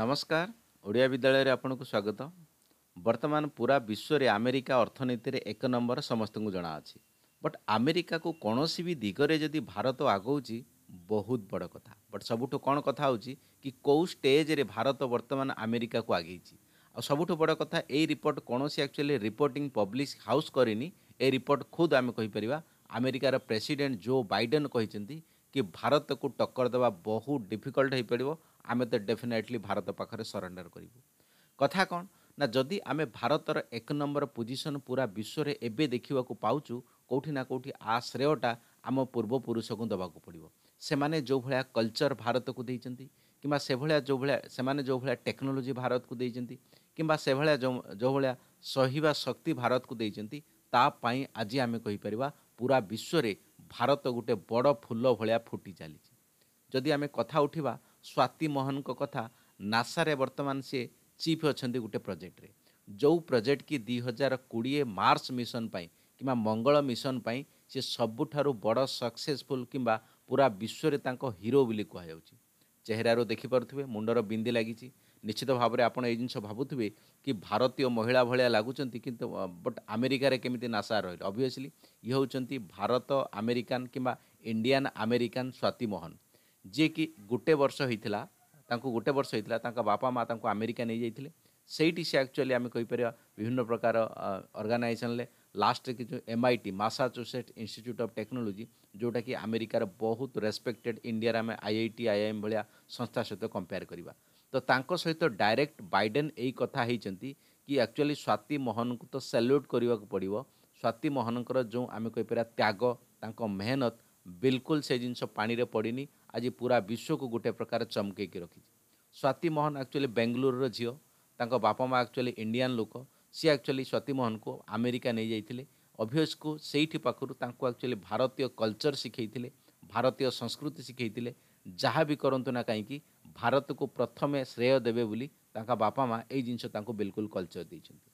ନମସ୍କାର ଓଡ଼ିଆ ବିଦ୍ୟାଳୟରେ ଆପଣଙ୍କୁ ସ୍ୱାଗତ ବର୍ତ୍ତମାନ ପୁରା ବିଶ୍ୱରେ ଆମେରିକା ଅର୍ଥନୀତିରେ ଏକ ନମ୍ବର ସମସ୍ତଙ୍କୁ ଜଣାଅଛି ବଟ୍ ଆମେରିକାକୁ କୌଣସି ବି ଦିଗରେ ଯଦି ଭାରତ ଆଗଉଛି ବହୁତ ବଡ଼ କଥା ବଟ୍ ସବୁଠୁ କ'ଣ କଥା ହେଉଛି କି କେଉଁ ଷ୍ଟେଜ୍ରେ ଭାରତ ବର୍ତ୍ତମାନ ଆମେରିକାକୁ ଆଗେଇଛି ଆଉ ସବୁଠୁ ବଡ଼ କଥା ଏଇ ରିପୋର୍ଟ କୌଣସି ଆକ୍ଚୁଆଲି ରିପୋର୍ଟିଂ ପବ୍ଲିଶ ହାଉସ୍ କରିନି ଏ ରିପୋର୍ଟ ଖୁଦ୍ ଆମେ କହିପାରିବା ଆମେରିକାର ପ୍ରେସିଡେଣ୍ଟ ଜୋ ବାଇଡେନ୍ କହିଛନ୍ତି କି ଭାରତକୁ ଟକ୍କର ଦେବା ବହୁତ ଡିଫିକଲ୍ଟ ହୋଇପାରିବ ଆମେ ତ ଡେଫିନେଟଲି ଭାରତ ପାଖରେ ସରେଣ୍ଡର କରିବୁ କଥା କ'ଣ ନା ଯଦି ଆମେ ଭାରତର ଏକ ନମ୍ବର ପୋଜିସନ୍ ପୁରା ବିଶ୍ୱରେ ଏବେ ଦେଖିବାକୁ ପାଉଛୁ କେଉଁଠି ନା କେଉଁଠି ଆ ଶ୍ରେୟଟା ଆମ ପୂର୍ବପୁରୁଷକୁ ଦେବାକୁ ପଡ଼ିବ ସେମାନେ ଯେଉଁଭଳିଆ କଲଚର ଭାରତକୁ ଦେଇଛନ୍ତି କିମ୍ବା ସେଭଳିଆ ଯେଉଁଭଳିଆ ସେମାନେ ଯେଉଁଭଳିଆ ଟେକ୍ନୋଲୋଜି ଭାରତକୁ ଦେଇଛନ୍ତି କିମ୍ବା ସେଭଳିଆ ଯେଉଁଭଳିଆ ସହିବା ଶକ୍ତି ଭାରତକୁ ଦେଇଛନ୍ତି ତା ପାଇଁ ଆଜି ଆମେ କହିପାରିବା ପୁରା ବିଶ୍ୱରେ ଭାରତ ଗୋଟେ ବଡ଼ ଫୁଲ ଭଳିଆ ଫୁଟି ଚାଲିଛି ଯଦି ଆମେ କଥା ଉଠିବା ସ୍ୱାତି ମୋହନଙ୍କ କଥା ନାସାରେ ବର୍ତ୍ତମାନ ସିଏ ଚିଫ୍ ଅଛନ୍ତି ଗୋଟେ ପ୍ରୋଜେକ୍ଟରେ ଯେଉଁ ପ୍ରୋଜେକ୍ଟ କି ଦୁଇ ହଜାର କୋଡ଼ିଏ ମାର୍ସ ମିଶନ ପାଇଁ କିମ୍ବା ମଙ୍ଗଳ ମିଶନ ପାଇଁ ସେ ସବୁଠାରୁ ବଡ଼ ସକ୍ସେସଫୁଲ୍ କିମ୍ବା ପୁରା ବିଶ୍ୱରେ ତାଙ୍କ ହିରୋ ବୋଲି କୁହାଯାଉଛି ଚେହେରାରୁ ଦେଖିପାରୁଥିବେ ମୁଣ୍ଡର ବିନ୍ଦି ଲାଗିଛି ନିଶ୍ଚିତ ଭାବରେ ଆପଣ ଏଇ ଜିନିଷ ଭାବୁଥିବେ କି ଭାରତୀୟ ମହିଳା ଭଳିଆ ଲାଗୁଛନ୍ତି କିନ୍ତୁ ବଟ୍ ଆମେରିକାରେ କେମିତି ନାସା ରହିଲେ ଅଭିଅସଲି ଇଏ ହେଉଛନ୍ତି ଭାରତ ଆମେରିକାନ୍ କିମ୍ବା ଇଣ୍ଡିଆନ୍ ଆମେରିକାନ ସ୍ୱାତି ମୋହନ जी कि गोटे वर्ष होता गोटे वर्ष होता है बापा माँ आमेरिका नहीं जाइए सही से आकचुअली आम कहींपर विभिन्न प्रकार अर्गानाइजेसन लास्ट कि M I T Massachusetts institute of technology जोटा कि आमेरिकार बहुत रेस्पेक्टेड इंडिया आम आई I T I I am भाया संस्था सहित कंपेयर करवा तो सहित डायरेक्ट बैडेन यही कथी कि एक्चुअली स्वाति मोहन को तो सैल्यूट करने को पड़ स्वाति मोहन जो आम कहींपर त्याग मेहनत ବିଲକୁଲ ସେ ଜିନିଷ ପାଣିରେ ପଡ଼ିନି ଆଜି ପୁରା ବିଶ୍ୱକୁ ଗୋଟେ ପ୍ରକାର ଚମକେଇକି ରଖିଛି ସ୍ୱାତି ମୋହନ ଆକ୍ଚୁଆଲି ବେଙ୍ଗଲୁରୁର ଝିଅ ତାଙ୍କ ବାପା ମା' ଆକ୍ଚୁଆଲି ଇଣ୍ଡିଆନ୍ ଲୋକ ସିଏ ଆକ୍ଚୁଆଲି ସ୍ୱାତି ମୋହନକୁ ଆମେରିକା ନେଇଯାଇଥିଲେ ଅଭିୟସ୍କୁ ସେଇଠି ପାଖରୁ ତାଙ୍କୁ ଆକ୍ଚୁଆଲି ଭାରତୀୟ କଲଚର ଶିଖେଇଥିଲେ ଭାରତୀୟ ସଂସ୍କୃତି ଶିଖେଇଥିଲେ ଯାହା ବି କରନ୍ତୁ ନା କାହିଁକି ଭାରତକୁ ପ୍ରଥମେ ଶ୍ରେୟ ଦେବେ ବୋଲି ତାଙ୍କ ବାପା ମା' ଏଇ ଜିନିଷ ତାଙ୍କୁ ବିଲକୁଲ କଲଚର ଦେଇଛନ୍ତି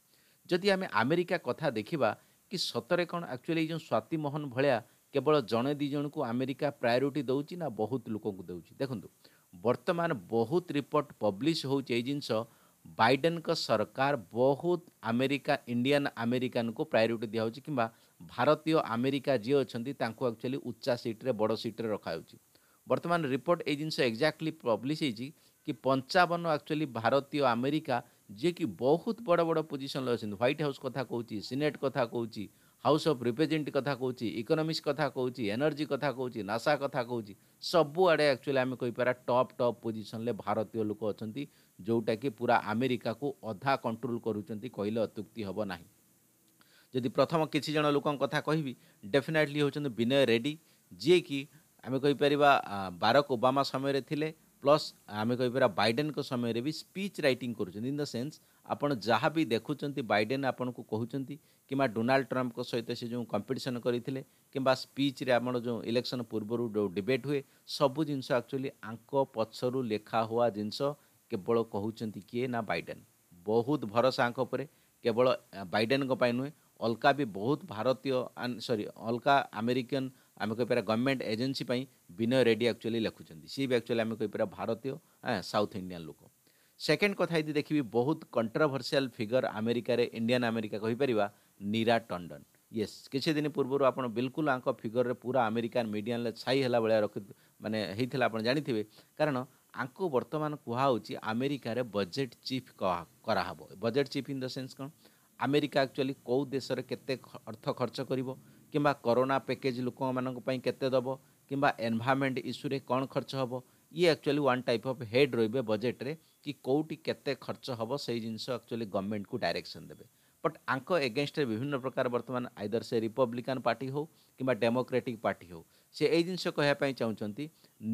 ଯଦି ଆମେ ଆମେରିକା କଥା ଦେଖିବା କି ସତରେ କ'ଣ ଆକ୍ଚୁଆଲି ଏଇ ଯେଉଁ ସ୍ୱାତି ମୋହନ ଭଳିଆ কেবল জনে ଦୁଇ ଜଣଙ୍କୁ ଆମେରିକା ପ୍ରାୟୋରିଟି ଦେଉଛି ନା ବହୁତ ଲୋକଙ୍କୁ ଦେଉଛି ଦେଖନ୍ତୁ ବର୍ତ୍ତମାନ ବହୁତ ରିପୋର୍ଟ ପବ୍ଲିଶ ହେଉଛି ଏଇ ଜିନିଷ ବାଇଡେନଙ୍କ ସରକାର ବହୁତ ଆମେରିକା ଇଣ୍ଡିଆନ୍ ଆମେରିକାନଙ୍କୁ ପ୍ରାୟୋରିଟି ଦିଆହେଉଛି କିମ୍ବା ଭାରତୀୟ ଆମେରିକା ଯିଏ ଅଛନ୍ତି ତାଙ୍କୁ ଆକ୍ଚୁଆଲି ଉଚ୍ଚା ସିଟ୍ରେ ବଡ଼ ସିଟ୍ରେ ରଖାଯାଉଛି ବର୍ତ୍ତମାନ ରିପୋର୍ଟ ଏଇ ଜିନିଷ ଏକ୍ଜାକ୍ଟଲି ପବ୍ଲିଶ ହେଇଛି କି ପଞ୍ଚାବନ ଆକ୍ଚୁଆଲି ଭାରତୀୟ ଆମେରିକା ଯିଏକି ବହୁତ ବଡ଼ ବଡ଼ ପୋଜିସନ୍ରେ ଅଛନ୍ତି ହ୍ୱାଇଟ୍ ହାଉସ୍ କଥା କହୁଛି ସିନେଟ୍ କଥା କହୁଛି ହାଉସ୍ ଅଫ୍ ରିପ୍ରେଜେଣ୍ଟ କଥା କହୁଛି ଇକୋନୋମିକ୍ସ କଥା କହୁଛି ଏନର୍ଜି କଥା କହୁଛି ନାସା କଥା କହୁଛି ସବୁଆଡ଼େ ଆକ୍ଚୁଆଲି ଆମେ କହିପାରିବା ଟପ୍ ଟପ୍ ପୋଜିସନ୍ରେ ଭାରତୀୟ ଲୋକ ଅଛନ୍ତି ଯେଉଁଟାକି ପୁରା ଆମେରିକାକୁ ଅଧା କଣ୍ଟ୍ରୋଲ କରୁଛନ୍ତି କହିଲେ ଅତ୍ୟୁକ୍ତି ହେବ ନାହିଁ ଯଦି ପ୍ରଥମ କିଛି ଜଣ ଲୋକଙ୍କ କଥା କହିବି ଡେଫିନେଟଲି ହେଉଛନ୍ତି ବିନୟ ରେଡ୍ଡି ଯିଏକି ଆମେ କହିପାରିବା ବାରକ ଓବାମା ସମୟରେ ଥିଲେ प्लस आम कहीपर बैडेन को समय भी स्पीच रईटिंग कर इन द सेन्स ଆପଣ ଯାହା ବି ଦେଖୁଛନ୍ତି ବାଇଡେନ୍ ଆପଣଙ୍କୁ କହୁଛନ୍ତି କିମ୍ବା ଡୋନାଲ୍ଡ ଟ୍ରମ୍ପଙ୍କ ସହିତ ସେ ଯେଉଁ କମ୍ପିଟିସନ୍ କରିଥିଲେ କିମ୍ବା ସ୍ପିଚ୍ରେ ଆମର ଯେଉଁ ଇଲେକ୍ସନ୍ ପୂର୍ବରୁ ଯେଉଁ ଡିବେଟ୍ ହୁଏ ସବୁ ଜିନିଷ ଆକ୍ଚୁଆଲି ଆଙ୍କ ପଛରୁ ଲେଖା ହୁଆ ଜିନିଷ କେବଳ କହୁଛନ୍ତି କିଏ ନା ବାଇଡେନ୍ ବହୁତ ଭରସା ଆଙ୍କ ଉପରେ କେବଳ ବାଇଡେନ୍ଙ୍କ ପାଇଁ ନୁହେଁ ଅଲଗା ବି ବହୁତ ଭାରତୀୟ ସରି ଅଲଗା ଆମେରିକାନ୍ आम कहीपर government agency Vinay Reddy actually लिखुं सी भी एक्चुअली आम कहीपर भारतीय साउथ इंडियान लोक सेकेंड कथा यदि देखिए ବହୁତ କଣ୍ଟ୍ରଭର୍ସିଆଲ୍ ଫିଗର୍ ଆମେରିକାରେ ଇଣ୍ଡିଆନ୍ ଆମେରିକା କହିପାରିବା नीरा ଟଣ୍ଡନ ୟେସ୍ किसी दिन पूर्व आप बिल्कुल आपको फिगर पूरा आमेरिकान मीडियान छाई है भाया रखी मैंने होता आप जानते कारण आपको बर्तमान कहूँ आमेरिकार बजेट चिफ କରାହେବ budget chief in the sense କଣ ଆମେରିକା ଆକ୍ଚୁଆଲି କେଉଁ ଦେଶରେ କେତେ ଅର୍ଥ ଖର୍ଚ୍ଚ କରିବ କିମ୍ବା କରୋନା ପ୍ୟାକେଜ୍ ଲୋକମାନଙ୍କ ପାଇଁ କେତେ ଦେବ କିମ୍ବା ଏନ୍ଭାରମେଣ୍ଟ ଇସ୍ୟୁରେ କ'ଣ ଖର୍ଚ୍ଚ ହେବ ଇଏ actually one type of head ରହିବେ ବଜେଟ୍ରେ କି କେଉଁଠି କେତେ ଖର୍ଚ୍ଚ ହେବ ସେଇ ଜିନିଷ ଆକ୍ଚୁଆଲି ଗଭର୍ଣ୍ଣମେଣ୍ଟକୁ ଡାଇରେକ୍ସନ୍ ଦେବେ ବଟ୍ ଆଙ୍କ ଏଗେନଷ୍ଟରେ ବିଭିନ୍ନ ପ୍ରକାର ବର୍ତ୍ତମାନ ଆଇଦର ସେ ରିପବ୍ଲିକାନ୍ ପାର୍ଟି ହେଉ କିମ୍ବା ଡେମୋକ୍ରାଟିକ୍ ପାର୍ଟି ହେଉ ସେ ଏଇ ଜିନିଷ କହିବା ପାଇଁ ଚାହୁଁଛନ୍ତି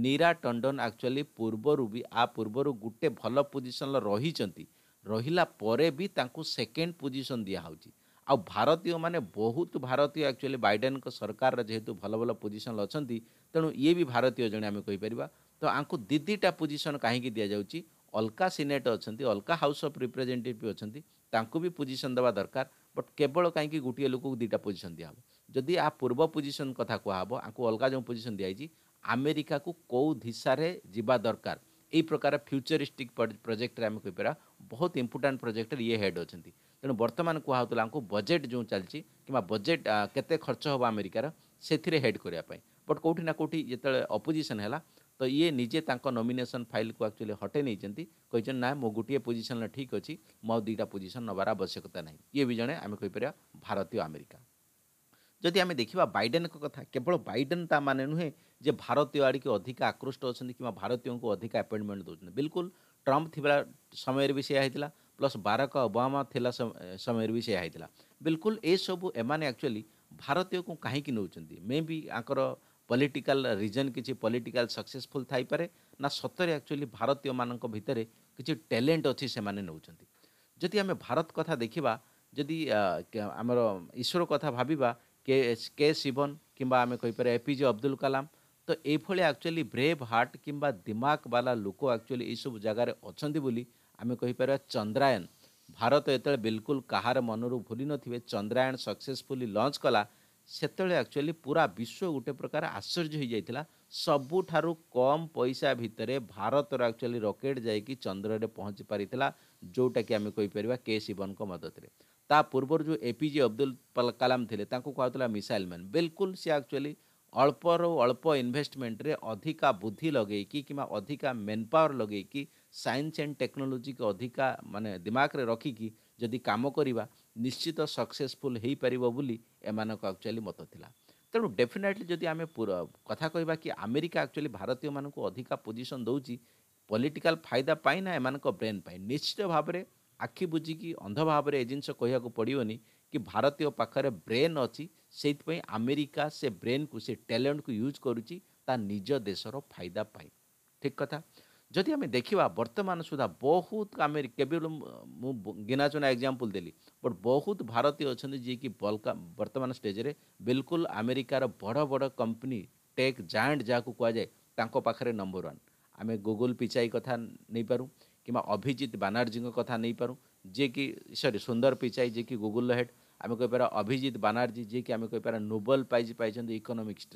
ନୀରା ଟଣ୍ଡନ ଆକ୍ଚୁଆଲି ପୂର୍ବରୁ ବି ଆ ପୂର୍ବରୁ ଗୋଟେ ଭଲ ପୋଜିସନ୍ରେ ରହିଛନ୍ତି ରହିଲା ପରେ ବି ତାଙ୍କୁ ସେକେଣ୍ଡ ପୋଜିସନ୍ ଦିଆହେଉଛି ଆଉ ଭାରତୀୟମାନେ ବହୁତ ଭାରତୀୟ ଆକ୍ଚୁଆଲି ବାଇଡେନଙ୍କ ସରକାରର ଯେହେତୁ ଭଲ ଭଲ ପୋଜିସନ୍ ଅଛନ୍ତି ତେଣୁ ଇଏ ବି ଭାରତୀୟ ଜଣେ ଆମେ କହିପାରିବା ତ ଆଙ୍କୁ ଦୁଇ ଦୁଇଟା ପୋଜିସନ୍ କାହିଁକି ଦିଆଯାଉଛି ଅଲଗା ସିନେଟ୍ ଅଛନ୍ତି ଅଲଗା ହାଉସ୍ ଅଫ୍ ରିପ୍ରେଜେଣ୍ଟେଟିଭ୍ ଅଛନ୍ତି ତାଙ୍କୁ ବି ପୋଜିସନ୍ ଦେବା ଦରକାର ବଟ୍ କେବଳ କାହିଁକି ଗୋଟିଏ ଲୋକକୁ ଦୁଇଟା ପୋଜିସନ୍ ଦିଆହେବ ଯଦି ଆ ପୂର୍ବ ପୋଜିସନ୍ କଥା କୁହାହେବ ଆଙ୍କୁ ଅଲଗା ଯେଉଁ ପୋଜିସନ୍ ଦିଆଯାଇଛି ଆମେରିକାକୁ କେଉଁ ଧିସାରେ ଯିବା ଦରକାର ଏଇ ପ୍ରକାର ଫ୍ୟୁଚରିଷ୍ଟିକ୍ ପ୍ରୋଜେକ୍ଟରେ ଆମେ କହିପାରିବା ବହୁତ ଇମ୍ପୋର୍ଟାଣ୍ଟ ପ୍ରୋଜେକ୍ଟରେ ଇଏ ହେଡ଼୍ ଅଛନ୍ତି तेणु बर्तमान कहला बजेट जो चलती कि बजेट के खर्च हे आमेरिकार से हेड करने बट कौटिना ना कौटी जिते अपोजिशन है तो ये निजे नोमेसन फाइल को आकचुअली हटे नहीं ना मो गोटे पोजिशन ठीक अच्छी मुझे दुटा पोजिशन नवार आवश्यकता ना ये भी जड़े आम कहींपर भारतीय आमेरिका जदि आम देखा बैडेन कथा केवल बैडेन ता मान नुहे जे भारतीय आड़ी अधिक आकृष्ट अच्छा कि भारतीय को अधिक एपइंटमेंट दौर बिलकुल ट्रंप थी समय भी सैया प्लस बारक ओबामा थी समय भी सही बिल्कुल ये सब एम एक्चुअली भारतीय को कहीं नौ मे बी आंकर पॉलिटिकल रीजन किसी पॉलिटिकल सक्सेसफुल थपे ना सतरे एक्चुअली भारतीय मान भितर कि टैलेंट अच्छी से मैंने जी आम भारत कथा देखा जदि आम ईश्वर कथा भाव के के शिवन किंवा कहींपर एपीजे अब्दुल कलाम तो ये एक्चुअली ब्रेव हार्ट किंवा दिमाग वाला लोक एक्चुअली ये सब जगार अच्छा ଆମେ କହିପାରିବା ଚନ୍ଦ୍ରାୟନ ଭାରତ ଯେତେବେଳେ ବିଲକୁଲ କାହାର ମନରୁ ଭୁଲି ନଥିବେ ଚନ୍ଦ୍ରାୟନ ସକ୍ସେସଫୁଲି ଲଞ୍ଚ କଲା ସେତେବେଳେ ଆକ୍ଚୁଆଲି ପୁରା ବିଶ୍ୱ ଗୋଟେ ପ୍ରକାର ଆଶ୍ଚର୍ଯ୍ୟ ହୋଇଯାଇଥିଲା ସବୁଠାରୁ କମ୍ ପଇସା ଭିତରେ ଭାରତର ଆକ୍ଚୁଆଲି ରକେଟ୍ ଯାଇକି ଚନ୍ଦ୍ରରେ ପହଞ୍ଚି ପାରିଥିଲା ଯେଉଁଟାକି ଆମେ କହିପାରିବା କେ ଶିବନଙ୍କ ମଦତରେ ତା ପୂର୍ବରୁ ଯେଉଁ ଏପିଜେ ଅବଦୁଲ କଲାମ ଥିଲେ ତାଙ୍କୁ କୁହାଯାଉଥିଲା ମିସାଇଲ୍ ମ୍ୟାନ୍ ବିଲକୁଲ ସିଏ ଆକ୍ଚୁଆଲି ଅଳ୍ପରୁ ଅଳ୍ପ ଇନଭେଷ୍ଟମେଣ୍ଟରେ ଅଧିକା ବୁଦ୍ଧି ଲଗେଇକି କିମ୍ବା ଅଧିକା ମେନ୍ ପାୱାର ଲଗେଇକି ସାଇନ୍ସ ଆଣ୍ଡ ଟେକ୍ନୋଲୋଜିକୁ ଅଧିକା ମାନେ ଦିମାଗରେ ରଖିକି ଯଦି କାମ କରିବା ନିଶ୍ଚିତ ସକ୍ସେସଫୁଲ୍ ହୋଇପାରିବ ବୋଲି ଏମାନଙ୍କ ଆକ୍ଚୁଆଲି ମତ ଥିଲା ତେଣୁ ଡେଫିନେଟଲି ଯଦି ଆମେ କଥା କହିବା କି ଆମେରିକା ଆକ୍ଚୁଆଲି ଭାରତୀୟମାନଙ୍କୁ ଅଧିକା ପୋଜିସନ୍ ଦେଉଛି ପଲିଟିକାଲ ଫାଇଦା ପାଇଁ ନା ଏମାନଙ୍କ ବ୍ରେନ୍ ପାଇଁ ନିଶ୍ଚିତ ଭାବରେ ଆଖି ବୁଝିକି ଅନ୍ଧ ଭାବରେ ଏ ଜିନିଷ କହିବାକୁ ପଡ଼ିବନି कि भारतीय पाखे ब्रेन अच्छी से आमेरिका से ब्रेन को से टैलेंट को यूज करुच्ची ता निज देशर फायदा ठीक कथा जदि आम देखा बर्तमान सुधा बहुत केवल मु गिनाचना एक्जामपल देली बट बहुत भारतीय अच्छा जी कि बर्तमान स्टेज बिल्कुल आमेरिकार बड़ बड़ कंपनी टेक् जायंट जहाँ कहुए पाखे नंबर वन आम गुगुल पिचाई कथा नहीं पारूँ कि अभिजित बानाजी कथा नहीं पारूँ जिकि सरी सुंदर पिचाई जिकि गुगुल हेड आम कहींपर अभिजित बानाजी जिकि आम कहींपर नोबेल प्राइज पाई इकोनोमिक्स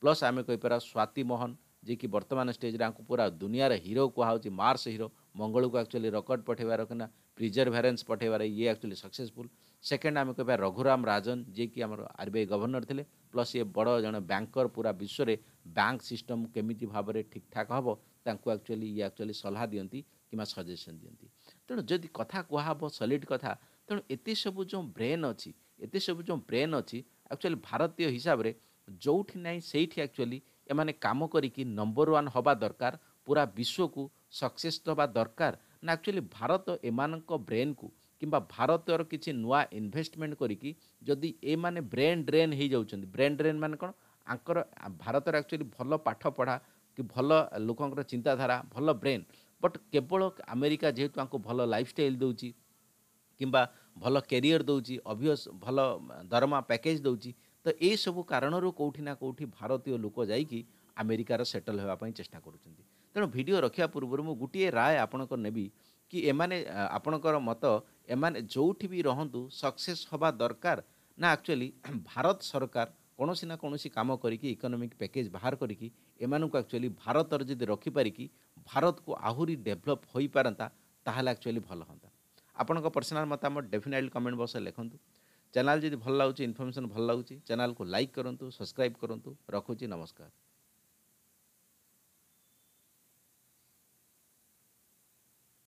प्लस आम कहींपर स्वाति मोहन जिकि बर्तमान स्टेज पूरा दुनिया हिरो कहा मार्स हिरो मंगल को आकचुअली रकर्ड पठेबार कि प्रिजरभेरेन्स पठेबार ये एक्चुअली सक्सेसफुल सेकेंड आम कह रघुराम राजन जी की आर गवर्नर थे प्लस ये बड़ जन बैंकर पूरा विश्व में बैंक सिस्टम केमी भाव में ठीक ठाक हम ताकि आकचुअली ये आकचुअली सलाह दिखती कि सजेसन दिखती ତେଣୁ ଯଦି କଥା କୁହା ହେବ ସଲିଡ଼୍ କଥା ତେଣୁ ଏତେ ସବୁ ଯେଉଁ ବ୍ରେନ୍ ଅଛି ଏତେ ସବୁ ଯେଉଁ ବ୍ରେନ୍ ଅଛି ଆକ୍ଚୁଆଲି ଭାରତୀୟ ହିସାବରେ ଯେଉଁଠି ନାହିଁ ସେଇଠି ଆକ୍ଚୁଆଲି ଏମାନେ କାମ କରିକି ନମ୍ବର ୱାନ୍ ହେବା ଦରକାର ପୁରା ବିଶ୍ୱକୁ ସକ୍ସେସ୍ ଦେବା ଦରକାର ନା ଆକ୍ଚୁଆଲି ଭାରତ ଏମାନଙ୍କ ବ୍ରେନ୍କୁ କିମ୍ବା ଭାରତର କିଛି ନୂଆ ଇନଭେଷ୍ଟମେଣ୍ଟ କରିକି ଯଦି ଏମାନେ ବ୍ରେନ୍ ଡ୍ରେନ୍ ହେଇଯାଉଛନ୍ତି ବ୍ରେନ୍ ଡ୍ରେନ୍ ମାନେ କ'ଣ ଆଙ୍କର ଭାରତରେ ଆକ୍ଚୁଆଲି ଭଲ ପାଠ ପଢ଼ା କି ଭଲ ଲୋକଙ୍କର ଚିନ୍ତାଧାରା ଭଲ ବ୍ରେନ୍ ବଟ୍ କେବଳ ଆମେରିକା ଯେହେତୁ ତାଙ୍କୁ ଭଲ ଲାଇଫଷ୍ଟାଇଲ୍ ଦେଉଛି କିମ୍ବା ଭଲ କ୍ୟାରିୟର୍ ଦେଉଛି ଅଭିୟସ୍ ଭଲ ଦରମା ପ୍ୟାକେଜ୍ ଦେଉଛି ତ ଏଇସବୁ କାରଣରୁ କେଉଁଠି ନା କେଉଁଠି ଭାରତୀୟ ଲୋକ ଯାଇକି ଆମେରିକାର ସେଟଲ୍ ହେବା ପାଇଁ ଚେଷ୍ଟା କରୁଛନ୍ତି ତେଣୁ ଭିଡ଼ିଓ ରଖିବା ପୂର୍ବରୁ ମୁଁ ଗୋଟିଏ ରାୟ ଆପଣଙ୍କ ନେବି କି ଏମାନେ ଆପଣଙ୍କର ମତ ଏମାନେ ଯେଉଁଠି ବି ରହନ୍ତୁ ସକ୍ସେସ୍ ହେବା ଦରକାର ନା ଆକ୍ଚୁଆଲି ଭାରତ ସରକାର କୌଣସି ନା କୌଣସି କାମ କରିକି ଇକୋନୋମିକ୍ ପ୍ୟାକେଜ୍ ବାହାର କରିକି ଏମାନଙ୍କୁ ଆକ୍ଚୁଆଲି ଭାରତରେ ଯଦି ରଖିପାରିକି ଭାରତକୁ ଆହୁରି ଡେଭଲପ୍ ହୋଇପାରନ୍ତା ତାହେଲେ ଆକ୍ଚୁଆଲି ଭଲ ହୁଅନ୍ତା ଆପଣଙ୍କ ପର୍ସନାଲ୍ ମତାମତ ଡେଫିନେଟଲି କମେଣ୍ଟ ବକ୍ସରେ ଲେଖନ୍ତୁ ଚ୍ୟାନେଲ୍ ଯଦି ଭଲ ଲାଗୁଛି ଇନଫର୍ମେସନ୍ ଭଲ ଲାଗୁଛି ଚ୍ୟାନେଲ୍କୁ ଲାଇକ୍ କରନ୍ତୁ ସବସ୍କ୍ରାଇବ୍ କରନ୍ତୁ ରଖୁଛି ନମସ୍କାର